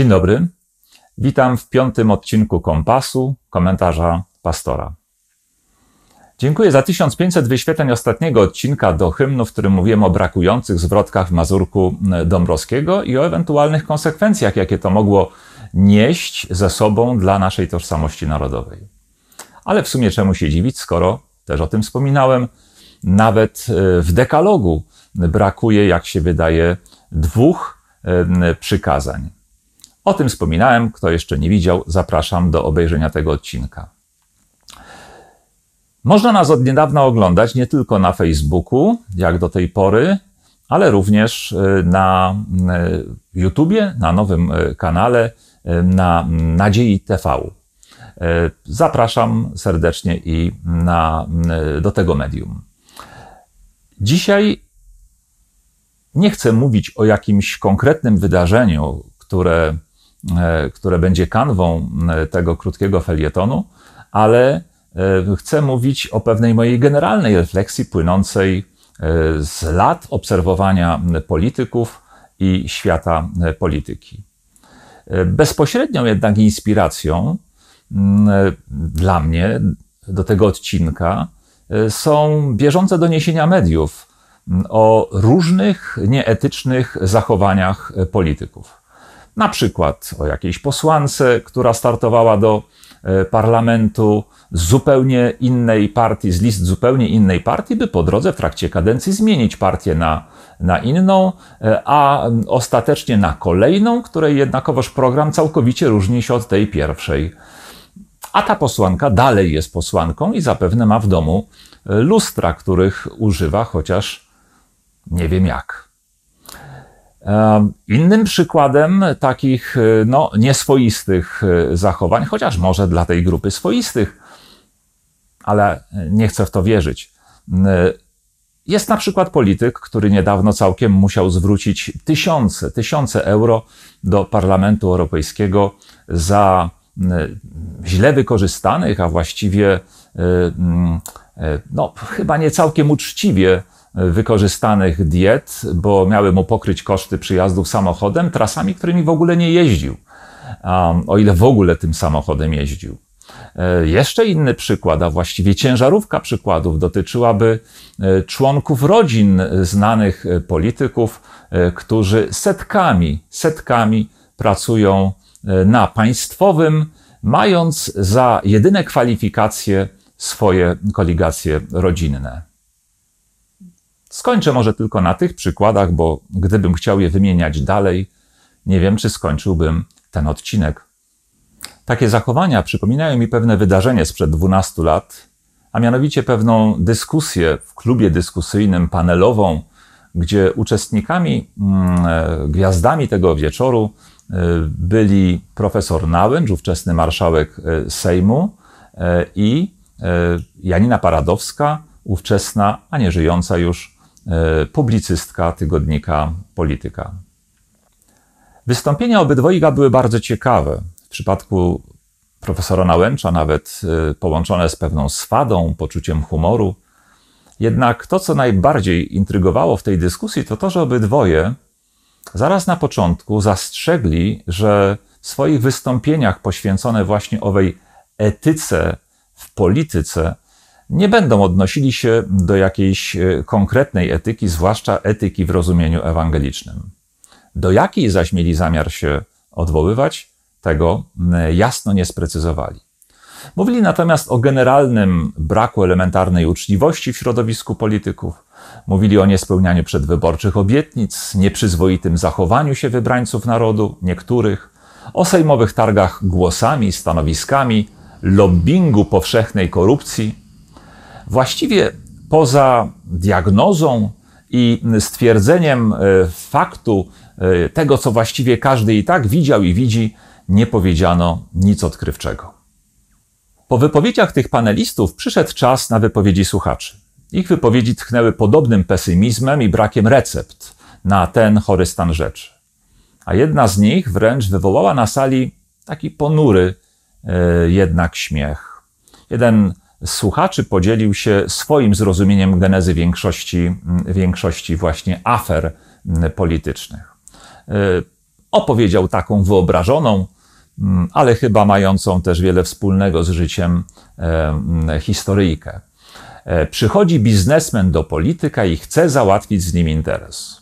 Dzień dobry. Witam w piątym odcinku Kompasu, komentarza pastora. Dziękuję za 1500 wyświetleń ostatniego odcinka do hymnu, w którym mówiłem o brakujących zwrotkach w mazurku Dąbrowskiego i o ewentualnych konsekwencjach, jakie to mogło nieść ze sobą dla naszej tożsamości narodowej. Ale w sumie czemu się dziwić, skoro też o tym wspominałem, nawet e, w dekalogu brakuje, jak się wydaje, dwóch e, przykazań. O tym wspominałem. Kto jeszcze nie widział, zapraszam do obejrzenia tego odcinka. Można nas od niedawna oglądać nie tylko na Facebooku, jak do tej pory, ale również y, na y, YouTubie, na nowym y, kanale, na Nadziei TV. Zapraszam serdecznie i na, do tego medium. Dzisiaj nie chcę mówić o jakimś konkretnym wydarzeniu, które E, które będzie kanwą e, tego krótkiego felietonu, ale e, chcę mówić o pewnej mojej generalnej refleksji płynącej z lat obserwowania polityków i świata polityki. Bezpośrednią jednak inspiracją dla mnie do tego odcinka są bieżące doniesienia mediów o różnych nieetycznych zachowaniach polityków na przykład o jakiejś posłance, która startowała do e, parlamentu z zupełnie innej partii, z list zupełnie innej partii, by po drodze w trakcie kadencji zmienić partię na, na inną, e, a ostatecznie na kolejną, której jednakowoż program całkowicie różni się od tej pierwszej. A ta posłanka dalej jest posłanką i zapewne ma w domu e, lustra, których używa, chociaż nie wiem jak. Innym przykładem takich e, no, nieswoistych e, zachowań, chociaż może dla tej grupy swoistych, ale nie chcę w to wierzyć, jest na przykład polityk, który niedawno całkiem musiał zwrócić tysiące, tysiące euro do Parlamentu Europejskiego za źle wykorzystanych, a właściwie Y, mm, y, no, chyba nie całkiem uczciwie y, wykorzystanych diet, bo miały mu pokryć koszty przyjazdów samochodem, trasami, którymi w ogóle nie jeździł, o ile w ogóle tym samochodem jeździł. E, jeszcze inny przykład, a właściwie ciężarówka przykładów dotyczyłaby e, członków rodzin znanych e, polityków, którzy setkami, setkami pracują na państwowym, mając za jedyne kwalifikacje swoje koligacje rodzinne. Skończę może tylko na tych przykładach, bo gdybym chciał je wymieniać dalej, nie wiem, czy skończyłbym ten odcinek. Takie zachowania przypominają mi pewne wydarzenie sprzed 12 lat, a mianowicie pewną dyskusję w klubie dyskusyjnym panelową, gdzie uczestnikami, mm, e, gwiazdami tego wieczoru e, byli profesor Nałęcz, ówczesny marszałek e, Sejmu i E, Janina Paradowska, ówczesna, a nie żyjąca już, e, publicystka tygodnika Polityka. Wystąpienia obydwojga były bardzo ciekawe. W przypadku profesora Nałęcza nawet e, połączone z pewną swadą, poczuciem humoru. Jednak to, co najbardziej intrygowało w tej dyskusji, to to, że obydwoje zaraz na początku zastrzegli, że w swoich wystąpieniach poświęcone właśnie owej etyce polityce nie będą odnosili się do jakiejś e, konkretnej etyki, zwłaszcza etyki w rozumieniu ewangelicznym. Do jakiej zaś mieli zamiar się odwoływać, tego jasno nie sprecyzowali. Mówili natomiast o generalnym braku elementarnej uczciwości w środowisku polityków, mówili o niespełnianiu przedwyborczych obietnic, nieprzyzwoitym zachowaniu się wybrańców narodu, niektórych, o sejmowych targach głosami, stanowiskami, lobbingu, powszechnej korupcji, właściwie poza diagnozą i stwierdzeniem e, faktu e, tego, co właściwie każdy i tak widział i widzi, nie powiedziano nic odkrywczego. Po wypowiedziach tych panelistów przyszedł czas na wypowiedzi słuchaczy. Ich wypowiedzi tchnęły podobnym pesymizmem i brakiem recept na ten chory stan rzeczy. A jedna z nich wręcz wywołała na sali taki ponury, E, jednak śmiech. Jeden z słuchaczy podzielił się swoim zrozumieniem genezy większości, mm, większości właśnie afer mm, politycznych. E, opowiedział taką wyobrażoną, mm, ale chyba mającą też wiele wspólnego z życiem e, historyjkę. Przychodzi biznesmen do polityka i chce załatwić z nim interes.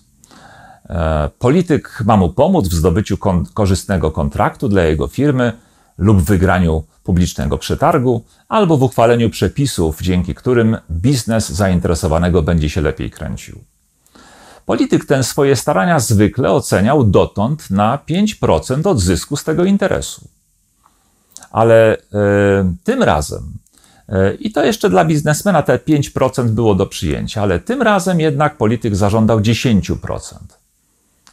Polityk ma mu pomóc w zdobyciu kon korzystnego kontraktu dla jego firmy, lub wygraniu publicznego przetargu, albo w uchwaleniu przepisów, dzięki którym biznes zainteresowanego będzie się lepiej kręcił. Polityk ten swoje starania zwykle oceniał dotąd na 5% od zysku z tego interesu. Ale y, tym razem, y, i to jeszcze dla biznesmena te 5% było do przyjęcia, ale tym razem jednak polityk zażądał 10%.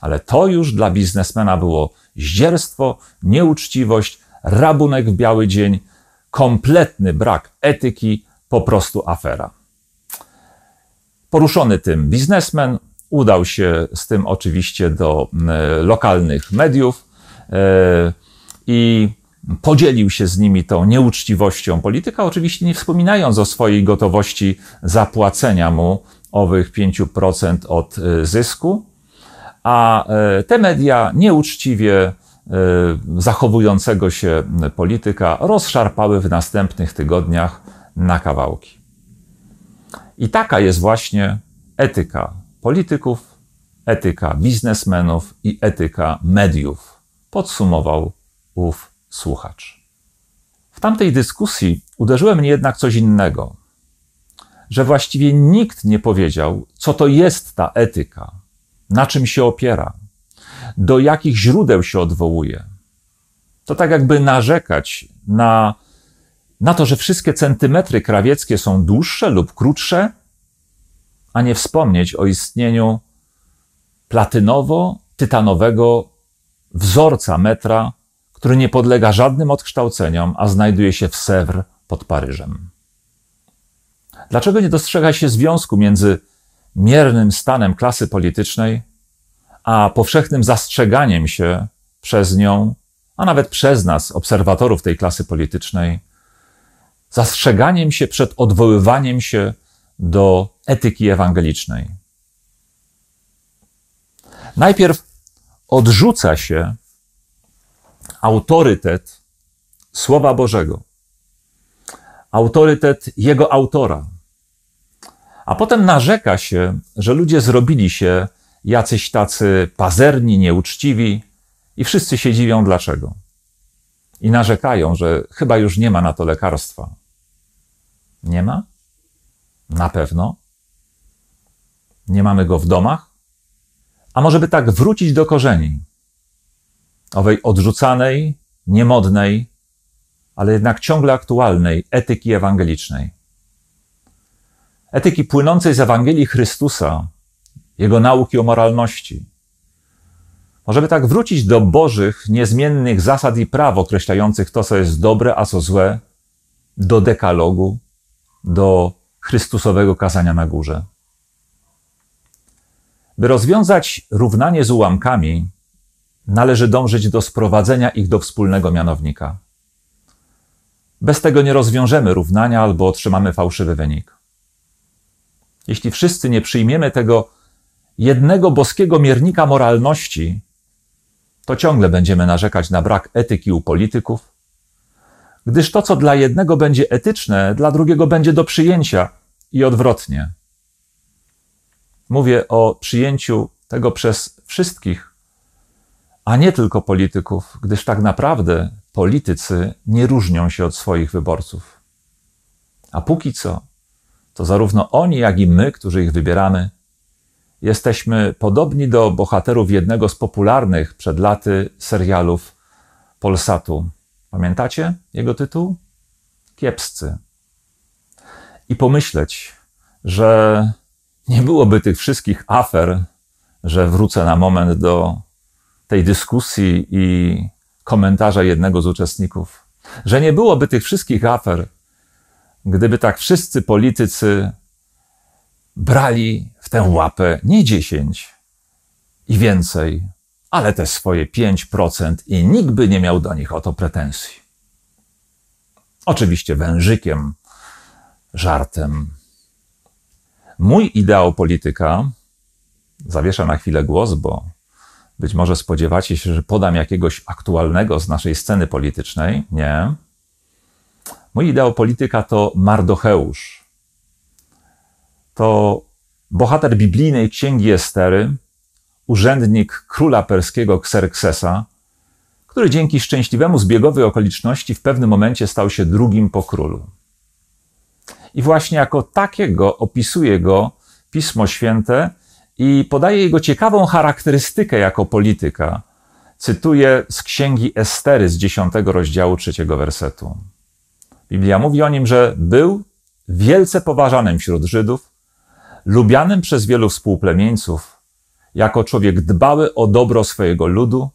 Ale to już dla biznesmena było zdzierstwo, nieuczciwość, rabunek w biały dzień, kompletny brak etyki, po prostu afera. Poruszony tym biznesmen udał się z tym oczywiście do lokalnych mediów e, i podzielił się z nimi tą nieuczciwością polityka, oczywiście nie wspominając o swojej gotowości zapłacenia mu owych 5% od e, zysku, a e, te media nieuczciwie Y, zachowującego się polityka rozszarpały w następnych tygodniach na kawałki. I taka jest właśnie etyka polityków, etyka biznesmenów i etyka mediów, podsumował ów słuchacz. W tamtej dyskusji uderzyło mnie jednak coś innego, że właściwie nikt nie powiedział, co to jest ta etyka, na czym się opiera, do jakich źródeł się odwołuje. To tak jakby narzekać na, na to, że wszystkie centymetry krawieckie są dłuższe lub krótsze, a nie wspomnieć o istnieniu platynowo-tytanowego wzorca metra, który nie podlega żadnym odkształceniom, a znajduje się w Sewr pod Paryżem. Dlaczego nie dostrzega się związku między miernym stanem klasy politycznej a powszechnym zastrzeganiem się przez nią, a nawet przez nas, obserwatorów tej klasy politycznej, zastrzeganiem się przed odwoływaniem się do etyki ewangelicznej. Najpierw odrzuca się autorytet Słowa Bożego, autorytet jego autora, a potem narzeka się, że ludzie zrobili się jacyś tacy pazerni, nieuczciwi i wszyscy się dziwią dlaczego. I narzekają, że chyba już nie ma na to lekarstwa. Nie ma? Na pewno. Nie mamy go w domach? A może by tak wrócić do korzeni owej odrzucanej, niemodnej, ale jednak ciągle aktualnej etyki ewangelicznej. Etyki płynącej z Ewangelii Chrystusa, jego nauki o moralności. Możemy tak wrócić do Bożych, niezmiennych zasad i praw określających to, co jest dobre, a co złe, do dekalogu, do Chrystusowego kazania na górze. By rozwiązać równanie z ułamkami, należy dążyć do sprowadzenia ich do wspólnego mianownika. Bez tego nie rozwiążemy równania albo otrzymamy fałszywy wynik. Jeśli wszyscy nie przyjmiemy tego jednego boskiego miernika moralności, to ciągle będziemy narzekać na brak etyki u polityków, gdyż to, co dla jednego będzie etyczne, dla drugiego będzie do przyjęcia i odwrotnie. Mówię o przyjęciu tego przez wszystkich, a nie tylko polityków, gdyż tak naprawdę politycy nie różnią się od swoich wyborców. A póki co, to zarówno oni, jak i my, którzy ich wybieramy, jesteśmy podobni do bohaterów jednego z popularnych przed laty serialów Polsatu. Pamiętacie jego tytuł? Kiepscy. I pomyśleć, że nie byłoby tych wszystkich afer, że wrócę na moment do tej dyskusji i komentarza jednego z uczestników, że nie byłoby tych wszystkich afer, gdyby tak wszyscy politycy brali w tę łapę nie 10 i więcej, ale te swoje 5% i nikt by nie miał do nich o to pretensji. Oczywiście wężykiem, żartem. Mój ideał polityka, zawieszę na chwilę głos, bo być może spodziewacie się, że podam jakiegoś aktualnego z naszej sceny politycznej. Nie. Mój ideał polityka to Mardocheusz. To bohater biblijnej księgi Estery, urzędnik króla perskiego Xerxesa, który dzięki szczęśliwemu zbiegowi okoliczności w pewnym momencie stał się drugim po królu. I właśnie jako takiego opisuje go Pismo Święte i podaje jego ciekawą charakterystykę jako polityka. Cytuję z księgi Estery z 10 rozdziału 3 wersetu. Biblia mówi o nim, że był wielce poważanym wśród Żydów, Lubianym przez wielu współplemieńców, jako człowiek dbały o dobro swojego ludu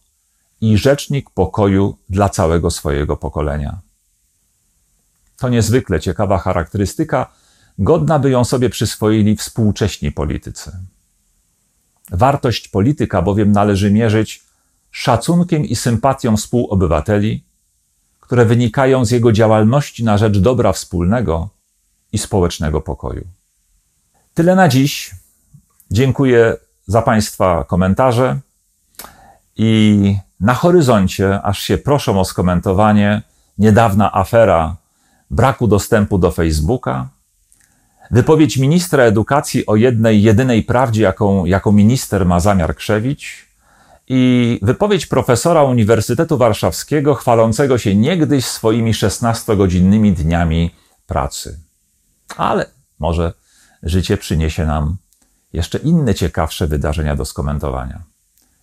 i rzecznik pokoju dla całego swojego pokolenia. To niezwykle ciekawa charakterystyka, godna by ją sobie przyswoili współcześni politycy. Wartość polityka bowiem należy mierzyć szacunkiem i sympatią współobywateli, które wynikają z jego działalności na rzecz dobra wspólnego i społecznego pokoju. Tyle na dziś. Dziękuję za Państwa komentarze i na horyzoncie, aż się proszą o skomentowanie, niedawna afera braku dostępu do Facebooka, wypowiedź ministra edukacji o jednej, jedynej prawdzie, jaką, jaką minister ma zamiar krzewić, i wypowiedź profesora Uniwersytetu Warszawskiego chwalącego się niegdyś swoimi 16-godzinnymi dniami pracy. Ale może życie przyniesie nam jeszcze inne ciekawsze wydarzenia do skomentowania.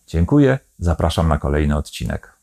Dziękuję, zapraszam na kolejny odcinek.